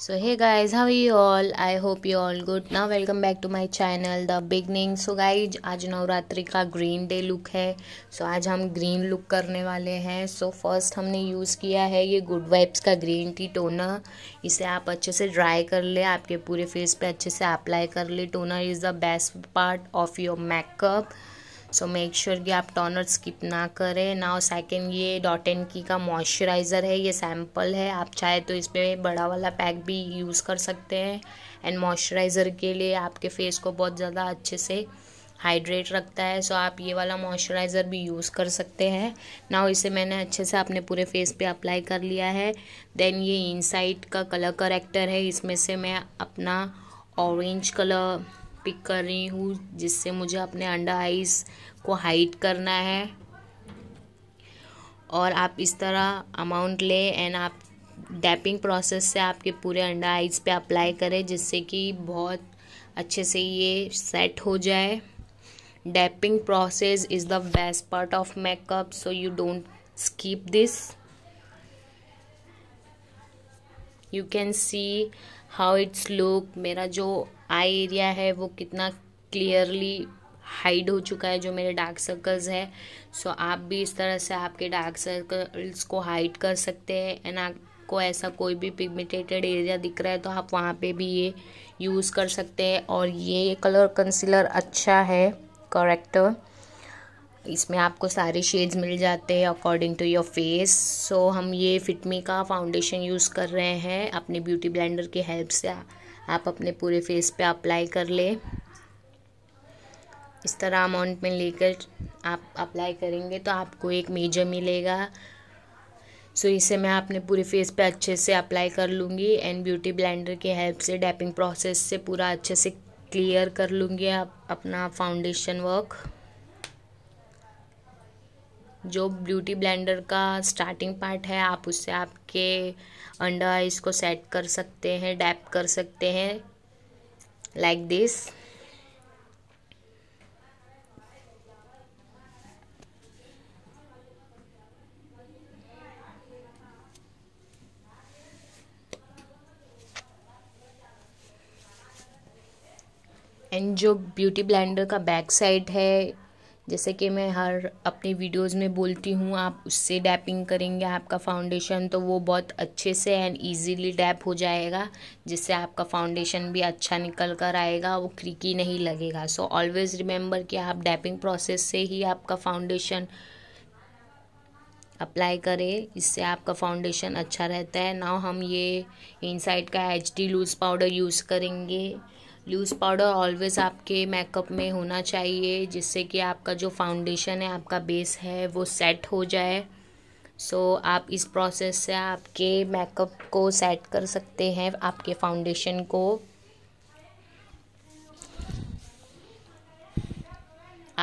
so hi guys how you all I hope you all good ना welcome back to my channel the beginning so guys आज नवरात्रि का green day look है सो so, आज हम green look करने वाले हैं सो so, फर्स्ट हमने यूज़ किया है ये गुड वाइब्स का ग्रीन टी टोनर इसे आप अच्छे से ड्राई कर ले आपके पूरे फेस पे अच्छे से अप्लाई कर ले toner is the best part of your makeup so make sure कि आप टॉनर स्किप ना करें नाउ सेकेंड ये डॉट एन की का मॉइस्चराइज़र है ये सैम्पल है आप चाहे तो इस पर बड़ा वाला पैक भी यूज़ कर सकते हैं एंड मॉइस्चराइज़र के लिए आपके फेस को बहुत ज़्यादा अच्छे से हाइड्रेट रखता है सो आप ये वाला मॉइस्चराइज़र भी यूज़ कर सकते हैं ना इसे मैंने अच्छे से अपने पूरे फेस पे अप्लाई कर लिया है देन ये इनसाइट का कलर करेक्टर है इसमें से मैं अपना ऑरेंज कलर पिक कर रही हूँ जिससे मुझे अपने अंडा आइस को हाइट करना है और आप इस तरह अमाउंट ले एंड आप डैपिंग प्रोसेस से आपके पूरे अंडा आइज पे अप्लाई करें जिससे कि बहुत अच्छे से ये सेट हो जाए dabbing process is the best part of makeup so you don't skip this you can see how it's look मेरा जो आई एरिया है वो कितना क्लियरली हाइड हो चुका है जो मेरे डार्क सर्कल्स है सो so, आप भी इस तरह से आपके डार्क सर्कल्स को हाइड कर सकते हैं एंड आपको ऐसा कोई भी पिगमेंटेटेड एरिया दिख रहा है तो आप वहाँ पे भी ये यूज़ कर सकते हैं और ये कलर कंसीलर अच्छा है करेक्टर इसमें आपको सारे शेड्स मिल जाते हैं according to your face so हम ये फिटमी का फाउंडेशन यूज़ कर रहे हैं अपने ब्यूटी ब्लेंडर की हेल्प से आप अपने पूरे फेस पे अप्लाई कर ले इस तरह अमाउंट में लेकर आप अप्लाई करेंगे तो आपको एक मेजर मिलेगा सो so, इसे मैं अपने पूरे फेस पे अच्छे से अप्लाई कर लूँगी एंड ब्यूटी ब्लेंडर की हेल्प से डैपिंग प्रोसेस से पूरा अच्छे से क्लियर कर लूँगी आप अपना फाउंडेशन वर्क जो ब्यूटी ब्लेंडर का स्टार्टिंग पार्ट है आप उससे आपके अंडर आइज को सेट कर सकते हैं डैप कर सकते हैं लाइक दिस एंड जो ब्यूटी ब्लेंडर का बैक साइड है जैसे कि मैं हर अपनी वीडियोस में बोलती हूँ आप उससे डैपिंग करेंगे आपका फाउंडेशन तो वो बहुत अच्छे से एंड इजीली डैप हो जाएगा जिससे आपका फाउंडेशन भी अच्छा निकल कर आएगा वो क्रिकी नहीं लगेगा सो ऑलवेज़ रिमेंबर कि आप डैपिंग प्रोसेस से ही आपका फाउंडेशन अप्लाई करें इससे आपका फाउंडेशन अच्छा रहता है ना हम ये इनसाइड का H D loose powder use करेंगे लूज़ पाउडर ऑलवेज़ आपके मेकअप में होना चाहिए जिससे कि आपका जो फाउंडेशन है आपका बेस है वो सेट हो जाए सो so, आप इस प्रोसेस से आपके मेकअप को सेट कर सकते हैं आपके फाउंडेशन को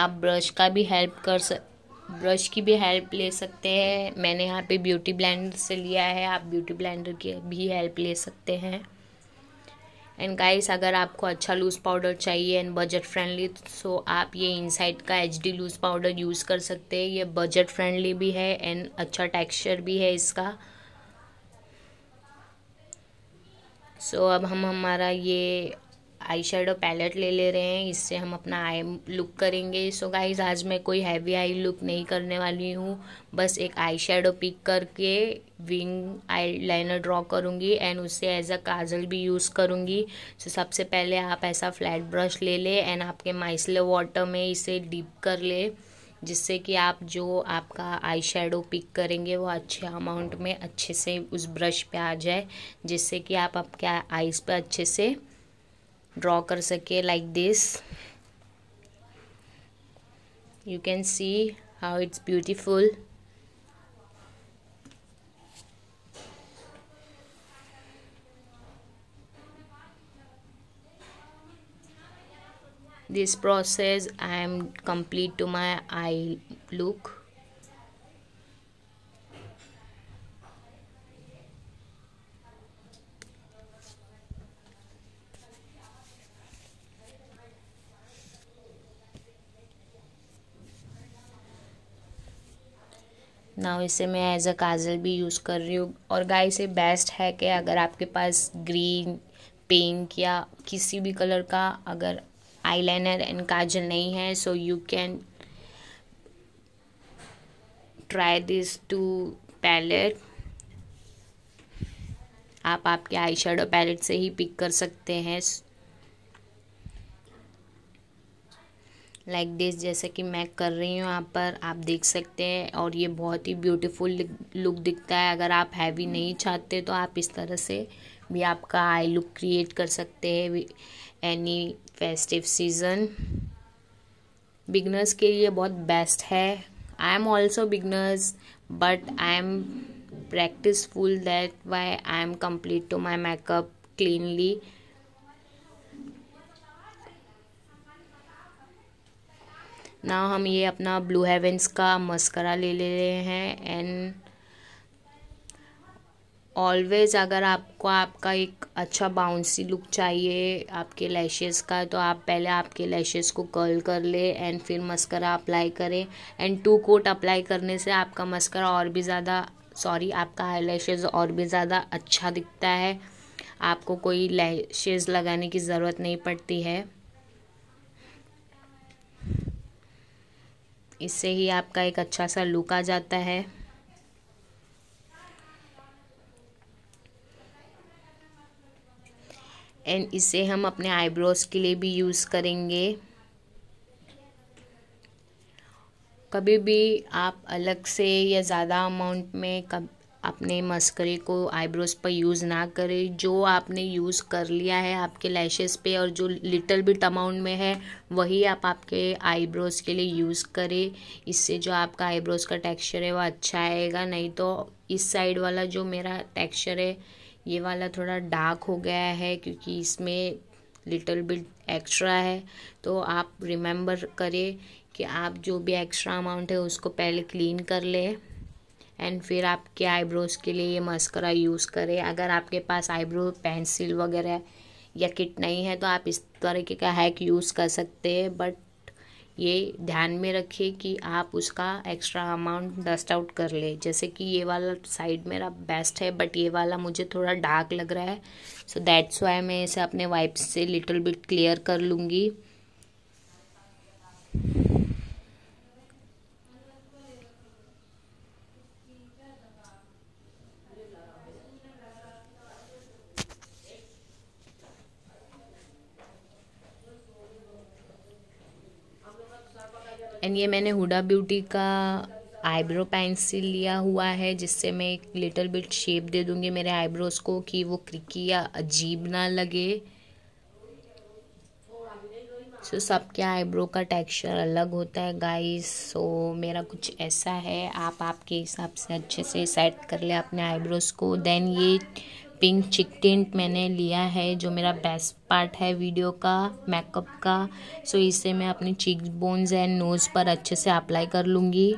आप ब्रश का भी हेल्प कर सक ब्रश की भी हेल्प ले सकते हैं मैंने यहाँ पे ब्यूटी ब्लेंडर से लिया है आप ब्यूटी ब्लेंडर की भी हेल्प ले सकते हैं एंड गाइस अगर आपको अच्छा लूज़ पाउडर चाहिए एंड बजट फ्रेंडली सो आप ये इनसाइड का H D loose powder use कर सकते हैं ये बजट फ्रेंडली भी है एंड अच्छा टेक्सचर भी है इसका सो so, अब हम हमारा ये आई शेडो पैलेट ले ले रहे हैं इससे हम अपना आई लुक करेंगे सो so गाइज आज मैं कोई हैवी आई लुक नहीं करने वाली हूँ बस एक आई शेडो पिक करके विंग आई लाइनर ड्रॉ करूँगी एंड उससे एज अ काजल भी यूज़ करूँगी सो so सबसे पहले आप ऐसा फ्लैट ब्रश ले ले एंड आपके माइसले वाटर में इसे डीप कर ले जिससे कि आप जो आपका आई शेडो पिक करेंगे वो अच्छे अमाउंट में अच्छे से उस ब्रश पे आ जाए जिससे कि आप आपके आईज़ पे अच्छे से ड्रॉ कर सके like this you can see how it's beautiful this process I am complete to my eye look ना इसे मैं एज अ काजल भी यूज़ कर रही हूँ और गाय से बेस्ट है कि अगर आपके पास ग्रीन पिंक या किसी भी कलर का अगर आईलाइनर एंड काजल नहीं है so you can try this two palette आप आपके आई शेडो पैलेट से ही पिक कर सकते हैं लाइक दिस जैसे कि मैं कर रही हूँ यहाँ पर आप देख सकते हैं और ये बहुत ही ब्यूटीफुल लुक दिखता है अगर आप हैवी नहीं चाहते तो आप इस तरह से भी आपका आई लुक क्रिएट कर सकते हैं एनी फेस्टिव सीज़न बिगनर्स के लिए बहुत बेस्ट है I am also beginners but I am practiceful that why I am complete to my makeup cleanly ना हम ये अपना ब्लू हेवेंस का मस्करा ले ले रहे हैं एंड ऑलवेज़ अगर आपको आपका एक अच्छा बाउंसी लुक चाहिए आपके लैशेस का तो आप पहले आपके लैशेस को कर्ल कर ले एंड फिर मस्करा अप्लाई करें एंड टू कोट अप्लाई करने से आपका मस्करा और भी ज़्यादा सॉरी आपका हाई लैशेज और भी ज़्यादा अच्छा दिखता है आपको कोई लैशेज़ लगाने की ज़रूरत नहीं पड़ती है इससे ही आपका एक अच्छा सा लुक आ जाता है एंड इसे हम अपने आईब्रोज़ के लिए भी यूज़ करेंगे कभी भी आप अलग से या ज़्यादा अमाउंट में कब अपने मस्करे को आईब्रोज पर यूज़ ना करें जो आपने यूज़ कर लिया है आपके लैशेस पे और जो लिटल बिट अमाउंट में है वही आप आपके आईब्रोज के लिए यूज़ करें इससे जो आपका आईब्रोज का टेक्सचर है वो अच्छा आएगा नहीं तो इस साइड वाला जो मेरा टेक्सचर है ये वाला थोड़ा डार्क हो गया है क्योंकि इसमें लिटल बिट एक्स्ट्रा है तो आप रिमेंबर करें कि आप जो भी एक्स्ट्रा अमाउंट है उसको पहले क्लीन कर लें एंड फिर आपके आईब्रोज़ के लिए ये मस्करा यूज़ करें अगर आपके पास आईब्रो पेंसिल वगैरह या किट नहीं है तो आप इस तरीके का हैक यूज़ कर सकते हैं बट ये ध्यान में रखिए कि आप उसका एक्स्ट्रा अमाउंट डस्ट आउट कर ले जैसे कि ये वाला साइड मेरा बेस्ट है बट ये वाला मुझे थोड़ा डार्क लग रहा है सो दैट्स वाई मैं इसे अपने वाइप से लिटिल बिट क्लियर कर लूँगी एंड ये मैंने हुडा ब्यूटी का आईब्रो पेंसिल लिया हुआ है जिससे मैं एक लिटल बिट शेप दे दूँगी मेरे आईब्रोज़ को कि वो क्रिकी या अजीब ना लगे सो so, सबके आईब्रो का टेक्सचर अलग होता है गाइस सो so, मेरा कुछ ऐसा है आप आपके हिसाब से अच्छे से सेट कर ले अपने आईब्रोज़ को देन ये पिंक चिक टेंट मैंने लिया है जो मेरा बेस्ट पार्ट है वीडियो का मेकअप का सो इसे मैं अपनी चिक बोन्स एंड नोज़ पर अच्छे से अप्लाई कर लूँगी